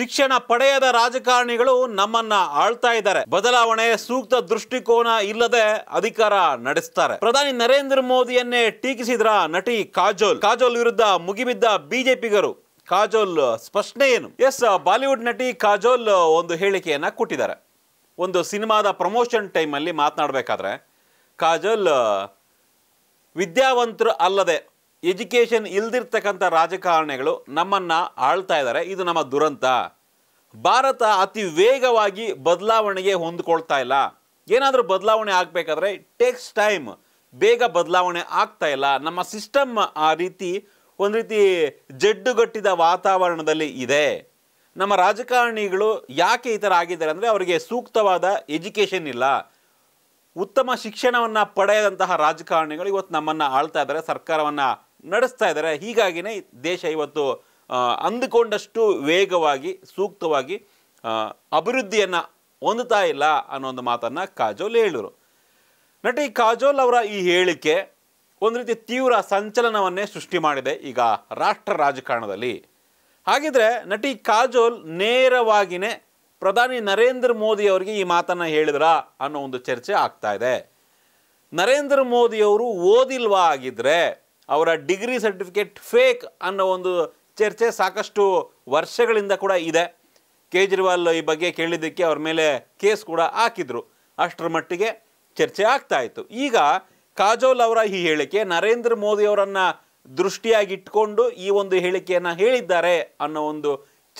ಶಿಕ್ಷಣ ಪಡೆಯದ ರಾಜಕಾರಣಿಗಳು ನಮ್ಮನ್ನ ಆಳ್ತಾ ಇದ್ದಾರೆ ಬದಲಾವಣೆ ಸೂಕ್ತ ದೃಷ್ಟಿಕೋನ ಇಲ್ಲದೆ ಅಧಿಕಾರ ನಡೆಸ್ತಾರೆ ಪ್ರಧಾನಿ ನರೇಂದ್ರ ಮೋದಿಯನ್ನೇ ಟೀಕಿಸಿದ್ರ ನಟಿ ಕಾಜೋಲ್ ಕಾಜೋಲ್ ವಿರುದ್ಧ ಮುಗಿಬಿದ್ದ ಬಿಜೆಪಿಗರು ಕಾಜೋಲ್ ಸ್ಪಷ್ಟನೆ ಏನು ಎಸ್ ಬಾಲಿವುಡ್ ನಟಿ ಕಾಜೋಲ್ ಒಂದು ಹೇಳಿಕೆಯನ್ನ ಕೊಟ್ಟಿದ್ದಾರೆ ಒಂದು ಸಿನಿಮಾದ ಪ್ರಮೋಷನ್ ಟೈಮಲ್ಲಿ ಮಾತನಾಡಬೇಕಾದ್ರೆ ಕಾಜೋಲ್ ವಿದ್ಯಾವಂತರು ಅಲ್ಲದೆ ಎಜುಕೇಷನ್ ಇಲ್ದಿರ್ತಕ್ಕಂಥ ರಾಜಕಾರಣಿಗಳು ನಮ್ಮನ್ನು ಆಳ್ತಾ ಇದ್ದಾರೆ ಇದು ನಮ್ಮ ದುರಂತ ಭಾರತ ಅತಿ ವೇಗವಾಗಿ ಬದಲಾವಣೆಗೆ ಹೊಂದ್ಕೊಳ್ತಾ ಇಲ್ಲ ಏನಾದರೂ ಬದಲಾವಣೆ ಆಗಬೇಕಾದ್ರೆ ಟೇಕ್ಸ್ ಟೈಮ್ ಬೇಗ ಬದಲಾವಣೆ ಆಗ್ತಾ ಇಲ್ಲ ನಮ್ಮ ಸಿಸ್ಟಮ್ ಆ ರೀತಿ ಒಂದು ರೀತಿ ಜಡ್ಡುಗಟ್ಟಿದ ವಾತಾವರಣದಲ್ಲಿ ಇದೆ ನಮ್ಮ ರಾಜಕಾರಣಿಗಳು ಯಾಕೆ ಈ ಥರ ಆಗಿದ್ದಾರೆ ಅಂದರೆ ಅವರಿಗೆ ಸೂಕ್ತವಾದ ಎಜುಕೇಷನ್ ಇಲ್ಲ ಉತ್ತಮ ಶಿಕ್ಷಣವನ್ನು ಪಡೆಯದಂತಹ ರಾಜಕಾರಣಿಗಳು ಇವತ್ತು ನಮ್ಮನ್ನು ಆಳ್ತಾ ಇದ್ದಾರೆ ಸರ್ಕಾರವನ್ನು ನಡೆಸ್ತಾ ಇದ್ದಾರೆ ಹೀಗಾಗಿನೇ ದೇಶ ಇವತ್ತು ಅಂದುಕೊಂಡಷ್ಟು ವೇಗವಾಗಿ ಸೂಕ್ತವಾಗಿ ಅಭಿವೃದ್ಧಿಯನ್ನು ಹೊಂದುತ್ತಾ ಇಲ್ಲ ಅನ್ನೋ ಒಂದು ಮಾತನ್ನು ಕಾಜೋಲ್ ಹೇಳಿದರು ನಟಿ ಕಾಜೋಲ್ ಅವರ ಈ ಹೇಳಿಕೆ ಒಂದು ರೀತಿ ತೀವ್ರ ಸಂಚಲನವನ್ನೇ ಸೃಷ್ಟಿ ಮಾಡಿದೆ ಈಗ ರಾಷ್ಟ್ರ ರಾಜಕಾರಣದಲ್ಲಿ ಹಾಗಿದ್ರೆ ನಟಿ ಕಾಜೋಲ್ ನೇರವಾಗಿನೇ ಪ್ರಧಾನಿ ನರೇಂದ್ರ ಮೋದಿ ಅವರಿಗೆ ಈ ಮಾತನ್ನು ಹೇಳಿದ್ರಾ ಅನ್ನೋ ಒಂದು ಚರ್ಚೆ ಆಗ್ತಾ ಇದೆ ನರೇಂದ್ರ ಮೋದಿಯವರು ಓದಿಲ್ವಾ ಆಗಿದ್ರೆ ಅವರ ಡಿಗ್ರಿ ಸರ್ಟಿಫಿಕೇಟ್ ಫೇಕ್ ಅನ್ನೋ ಒಂದು ಚರ್ಚೆ ಸಾಕಷ್ಟು ವರ್ಷಗಳಿಂದ ಕೂಡ ಇದೆ ಕೇಜ್ರಿವಾಲ್ ಈ ಬಗ್ಗೆ ಕೇಳಿದ್ದಕ್ಕೆ ಅವ್ರ ಮೇಲೆ ಕೇಸ್ ಕೂಡ ಹಾಕಿದ್ರು ಅಷ್ಟರ ಮಟ್ಟಿಗೆ ಚರ್ಚೆ ಆಗ್ತಾ ಇತ್ತು ಈಗ ಕಾಜೋಲ್ ಅವರ ಈ ಹೇಳಿಕೆ ನರೇಂದ್ರ ಮೋದಿ ಅವರನ್ನು ದೃಷ್ಟಿಯಾಗಿಟ್ಕೊಂಡು ಈ ಒಂದು ಹೇಳಿಕೆಯನ್ನು ಹೇಳಿದ್ದಾರೆ ಅನ್ನೋ ಒಂದು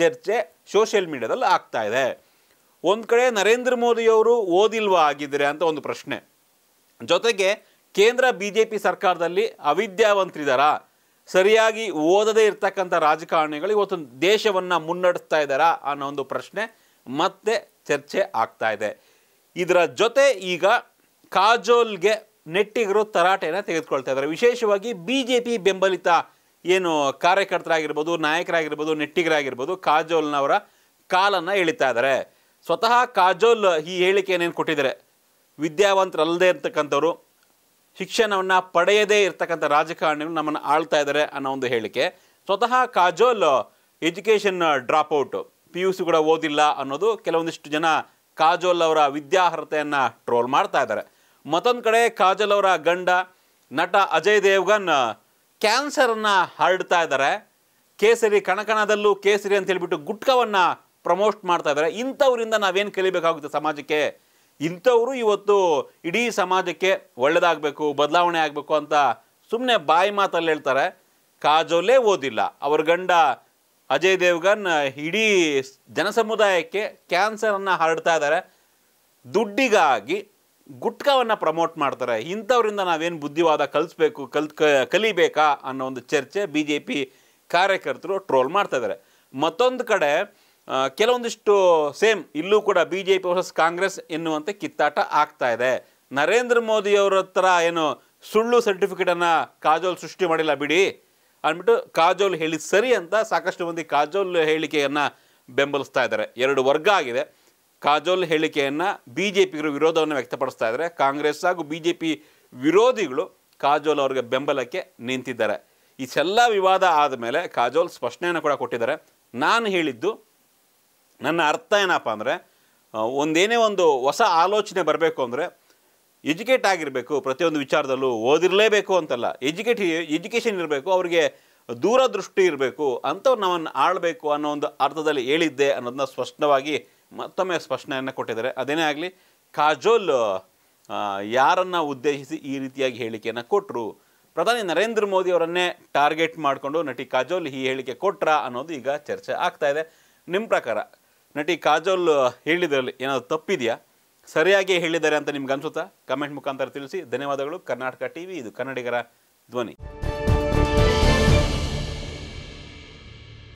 ಚರ್ಚೆ ಸೋಷಿಯಲ್ ಮೀಡಿಯಾದಲ್ಲಿ ಆಗ್ತಾ ಇದೆ ಒಂದು ಕಡೆ ನರೇಂದ್ರ ಮೋದಿಯವರು ಓದಿಲ್ವಾ ಆಗಿದ್ರೆ ಅಂತ ಒಂದು ಪ್ರಶ್ನೆ ಜೊತೆಗೆ ಕೇಂದ್ರ ಬಿ ಜೆ ಪಿ ಸರ್ಕಾರದಲ್ಲಿ ಅವಿದ್ಯಾವಂತರಿದ್ದಾರಾ ಸರಿಯಾಗಿ ಓದದೇ ಇರ್ತಕ್ಕಂಥ ರಾಜಕಾರಣಿಗಳು ಇವತ್ತು ದೇಶವನ್ನು ಮುನ್ನಡೆಸ್ತಾ ಇದ್ದಾರಾ ಅನ್ನೋ ಒಂದು ಪ್ರಶ್ನೆ ಮತ್ತೆ ಚರ್ಚೆ ಆಗ್ತಾ ಇದೆ ಇದರ ಜೊತೆ ಈಗ ಕಾಜೋಲ್ಗೆ ನೆಟ್ಟಿಗರು ತರಾಟೆನ ತೆಗೆದುಕೊಳ್ತಾ ಇದ್ದಾರೆ ವಿಶೇಷವಾಗಿ ಬಿ ಜೆ ಪಿ ಬೆಂಬಲಿತ ಏನು ಕಾರ್ಯಕರ್ತರಾಗಿರ್ಬೋದು ನಾಯಕರಾಗಿರ್ಬೋದು ನೆಟ್ಟಿಗರಾಗಿರ್ಬೋದು ಕಾಜೋಲ್ನವರ ಕಾಲನ್ನು ಎಳಿತಾ ಇದ್ದಾರೆ ಸ್ವತಃ ಕಾಜೋಲ್ ಈ ಹೇಳಿಕೆ ಏನೇನು ಕೊಟ್ಟಿದ್ದಾರೆ ವಿದ್ಯಾವಂತರಲ್ಲದೆ ಇರ್ತಕ್ಕಂಥವ್ರು ಶಿಕ್ಷಣವನ್ನು ಪಡೆಯದೇ ಇರತಕ್ಕಂಥ ರಾಜಕಾರಣಿಗಳು ನಮ್ಮನ್ನು ಆಳ್ತಾ ಇದ್ದಾರೆ ಅನ್ನೋ ಒಂದು ಹೇಳಿಕೆ ಸ್ವತಃ Kajol education dropout P U C ಕೂಡ ಓದಿಲ್ಲ ಅನ್ನೋದು ಕೆಲವೊಂದಿಷ್ಟು ಜನ ಕಾಜೋಲ್ ಅವರ ವಿದ್ಯಾರ್ಹತೆಯನ್ನು ಟ್ರೋಲ್ ಮಾಡ್ತಾ ಇದ್ದಾರೆ ಮತ್ತೊಂದು ಕಡೆ ಕಾಜೋಲ್ ಅವರ ಗಂಡ ನಟ ಅಜಯ್ ದೇವ್ಗನ್ ಕ್ಯಾನ್ಸರನ್ನು ಹರಡ್ತಾ ಇದ್ದಾರೆ ಕೇಸರಿ ಕಣಕಣದಲ್ಲೂ ಕೇಸರಿ ಅಂತ ಹೇಳಿಬಿಟ್ಟು ಗುಟ್ಕವನ್ನು ಪ್ರಮೋಟ್ ಮಾಡ್ತಾ ಇದ್ದಾರೆ ಇಂಥವರಿಂದ ನಾವೇನು ಕಲಿಬೇಕಾಗುತ್ತೆ ಸಮಾಜಕ್ಕೆ ಇಂಥವರು ಇವತ್ತು ಇಡೀ ಸಮಾಜಕ್ಕೆ ಒಳ್ಳೆಯದಾಗಬೇಕು ಬದಲಾವಣೆ ಆಗಬೇಕು ಅಂತ ಸುಮ್ಮನೆ ಬಾಯಿ ಮಾತಲ್ಲಿ ಹೇಳ್ತಾರೆ ಕಾಜೋಲೇ ಓದಿಲ್ಲ ಅವ್ರ ಗಂಡ ಅಜಯ್ ದೇವ್ಗನ್ ಇಡೀ ಜನಸಮುದಾಯಕ್ಕೆ ಕ್ಯಾನ್ಸರನ್ನು ಹರಡ್ತಾ ಇದ್ದಾರೆ ದುಡ್ಡಿಗಾಗಿ ಗುಟ್ಕಾವನ್ನು ಪ್ರಮೋಟ್ ಮಾಡ್ತಾರೆ ಇಂಥವರಿಂದ ನಾವೇನು ಬುದ್ಧಿವಾದ ಕಲಿಸ್ಬೇಕು ಕಲ್ತ್ ಕಲಿಬೇಕಾ ಅನ್ನೋ ಒಂದು ಚರ್ಚೆ ಬಿ ಜೆ ಪಿ ಕಾರ್ಯಕರ್ತರು ಟ್ರೋಲ್ ಮಾಡ್ತಾ ಇದ್ದಾರೆ ಮತ್ತೊಂದು ಕಡೆ ಕೆಲವೊಂದಿಷ್ಟು ಸೇಮ್ ಇಲ್ಲೂ ಕೂಡ B J P versus Congress ಎನ್ನುವಂತೆ ಕಿತ್ತಾಟ ಆಗ್ತಾ ಇದೆ ನರೇಂದ್ರ ಅವರ ಹತ್ರ ಏನು ಸುಳ್ಳು ಸರ್ಟಿಫಿಕೇಟನ್ನು ಕಾಜೋಲ್ ಸೃಷ್ಟಿ ಮಾಡಿಲ್ಲ ಬಿಡಿ ಅಂದ್ಬಿಟ್ಟು ಕಾಜೋಲ್ ಹೇಳಿದ ಸರಿ ಅಂತ ಸಾಕಷ್ಟು ಮಂದಿ ಕಾಜೋಲ್ ಹೇಳಿಕೆಯನ್ನು ಬೆಂಬಲಿಸ್ತಾ ಇದ್ದಾರೆ ಎರಡು ವರ್ಗ ಆಗಿದೆ ಕಾಜೋಲ್ ಹೇಳಿಕೆಯನ್ನು ಬಿ ಜೆ ಪಿಗರು ವಿರೋಧವನ್ನು ವ್ಯಕ್ತಪಡಿಸ್ತಾ ಇದ್ದಾರೆ ಕಾಂಗ್ರೆಸ್ ಹಾಗೂ ಬಿ ಜೆ ಪಿ ವಿರೋಧಿಗಳು ಕಾಜೋಲ್ ಅವ್ರಿಗೆ ಬೆಂಬಲಕ್ಕೆ ನಿಂತಿದ್ದಾರೆ ಇಷ್ಟೆಲ್ಲ ವಿವಾದ ಆದಮೇಲೆ ಕಾಜೋಲ್ ಸ್ಪಷ್ಟನೆಯನ್ನು ಕೂಡ ಕೊಟ್ಟಿದ್ದಾರೆ ನಾನು ಹೇಳಿದ್ದು ನನ್ನ ಅರ್ಥ ಏನಪ್ಪ ಅಂದರೆ ಒಂದೇನೇ ಒಂದು ಹೊಸ ಆಲೋಚನೆ ಬರಬೇಕು ಅಂದರೆ ಎಜುಕೇಟ್ ಆಗಿರಬೇಕು ಪ್ರತಿಯೊಂದು ವಿಚಾರದಲ್ಲೂ ಓದಿರಲೇಬೇಕು ಅಂತಲ್ಲ ಎಜುಕೇಟ್ ಎಜುಕೇಷನ್ ಇರಬೇಕು ಅವರಿಗೆ ದೂರದೃಷ್ಟಿ ಇರಬೇಕು ಅಂಥವ್ರು ನಮ್ಮನ್ನು ಆಳಬೇಕು ಅನ್ನೋ ಒಂದು ಅರ್ಥದಲ್ಲಿ ಹೇಳಿದ್ದೆ ಅನ್ನೋದನ್ನ ಸ್ಪಷ್ಟವಾಗಿ ಮತ್ತೊಮ್ಮೆ ಸ್ಪಷ್ಟನೆಯನ್ನು ಕೊಟ್ಟಿದ್ದಾರೆ ಅದೇನೇ ಆಗಲಿ ಕಾಜೋಲ್ ಯಾರನ್ನು ಉದ್ದೇಶಿಸಿ ಈ ರೀತಿಯಾಗಿ ಹೇಳಿಕೆಯನ್ನು ಕೊಟ್ಟರು ಪ್ರಧಾನಿ ನರೇಂದ್ರ ಮೋದಿ ಅವರನ್ನೇ ಟಾರ್ಗೆಟ್ ಮಾಡಿಕೊಂಡು ನಟಿ ಕಾಜೋಲ್ ಈ ಹೇಳಿಕೆ ಕೊಟ್ರಾ ಅನ್ನೋದು ಈಗ ಚರ್ಚೆ ಆಗ್ತಾ ಇದೆ ನಿಮ್ಮ ಪ್ರಕಾರ ನಟಿ ಕಾಜೋಲ್ ಹೇಳಿದ್ರಲ್ಲಿ ಏನಾದರೂ ತಪ್ಪಿದೆಯಾ ಸರಿಯಾಗಿ ಹೇಳಿದ್ದಾರೆ ಅಂತ ನಿಮ್ಗೆ ಅನಿಸುತ್ತಾ ಕಮೆಂಟ್ ಮುಖಾಂತರ ತಿಳಿಸಿ ಧನ್ಯವಾದಗಳು ಕರ್ನಾಟಕ ಟಿವಿ ಇದು ಕನ್ನಡಿಗರ ಧ್ವನಿ